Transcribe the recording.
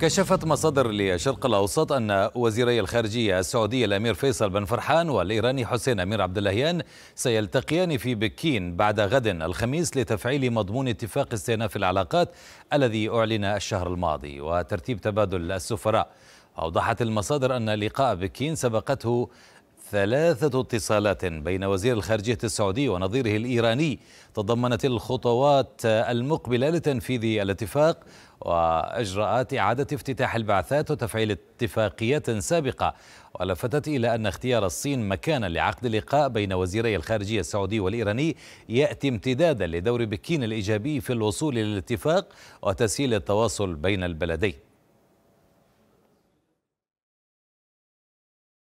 كشفت مصادر للشرق الاوسط ان وزيري الخارجيه السعوديه الامير فيصل بن فرحان والايراني حسين امير عبد اللهيان سيلتقيان في بكين بعد غد الخميس لتفعيل مضمون اتفاق استئناف العلاقات الذي اعلن الشهر الماضي وترتيب تبادل السفراء أوضحت المصادر أن لقاء بكين سبقته ثلاثة اتصالات بين وزير الخارجية السعودي ونظيره الإيراني تضمنت الخطوات المقبلة لتنفيذ الاتفاق وإجراءات إعادة افتتاح البعثات وتفعيل اتفاقيات سابقة ولفتت إلى أن اختيار الصين مكانا لعقد لقاء بين وزيري الخارجية السعودي والإيراني يأتي امتدادا لدور بكين الإيجابي في الوصول للاتفاق وتسهيل التواصل بين البلدين